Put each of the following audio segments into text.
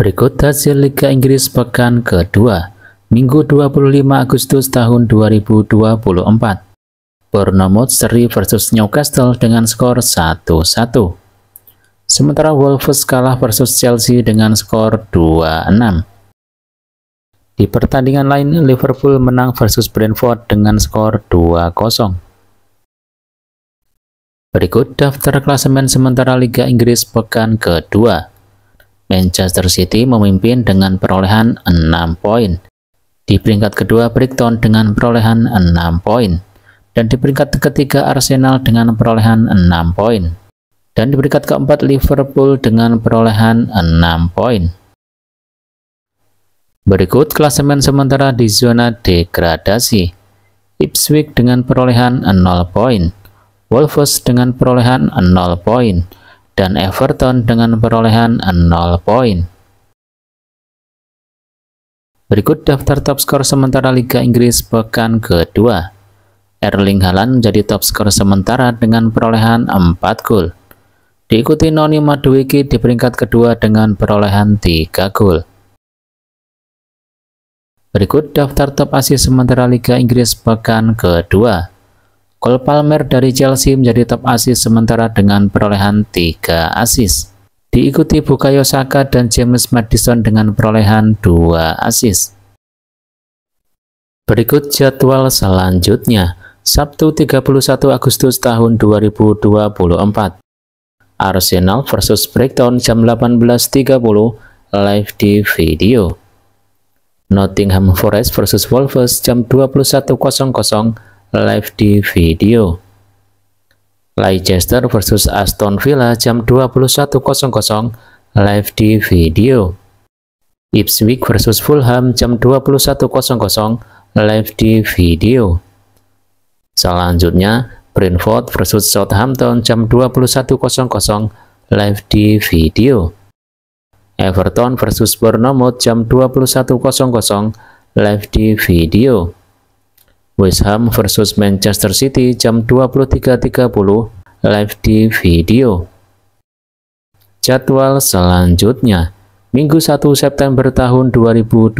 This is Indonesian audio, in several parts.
Berikut hasil Liga Inggris pekan kedua, Minggu 25 Agustus tahun 2024. Bournemouth seri versus Newcastle dengan skor 1-1. Sementara Wolves kalah versus Chelsea dengan skor 2-6. Di pertandingan lain, Liverpool menang versus Brentford dengan skor 2-0. Berikut daftar klasemen sementara Liga Inggris pekan kedua. Manchester City memimpin dengan perolehan 6 poin. Di peringkat kedua Brighton dengan perolehan 6 poin. Dan di peringkat ketiga Arsenal dengan perolehan 6 poin. Dan di peringkat keempat Liverpool dengan perolehan 6 poin. Berikut klasemen sementara di zona degradasi. Ipswich dengan perolehan 0 poin. Wolves dengan perolehan 0 poin dan Everton dengan perolehan 0 poin. Berikut daftar top skor sementara Liga Inggris pekan kedua. Erling Haaland menjadi top skor sementara dengan perolehan 4 gol. Diikuti Noni Madueke di peringkat kedua dengan perolehan 3 gol. Berikut daftar top asis sementara Liga Inggris pekan kedua. Cole Palmer dari Chelsea menjadi top asis sementara dengan perolehan 3 asis. Diikuti Bukayo Saka dan James Madison dengan perolehan 2 asis. Berikut jadwal selanjutnya. Sabtu 31 Agustus tahun 2024. Arsenal versus Brighton jam 18.30 live di video. Nottingham Forest versus Wolves jam 21.00 live di video. Leicester versus Aston Villa jam 21.00 live di video. Ipswich versus Fulham jam 21.00 live di video. Selanjutnya, Brentford versus Southampton jam 21.00 live di video. Everton versus Bournemouth jam 21.00 live di video. West Ham versus Manchester City jam 23.30 live di video. Jadwal selanjutnya, Minggu 1 September tahun 2024,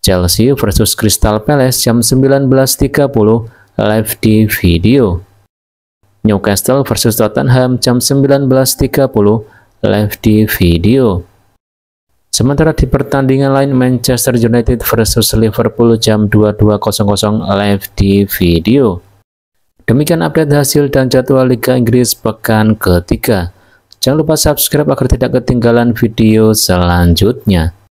Chelsea versus Crystal Palace jam 19.30 live di video. Newcastle versus Tottenham jam 19.30 live di video. Sementara di pertandingan lain Manchester United versus Liverpool jam 22.00 live di video. Demikian update hasil dan jadwal Liga Inggris pekan ketiga. Jangan lupa subscribe agar tidak ketinggalan video selanjutnya.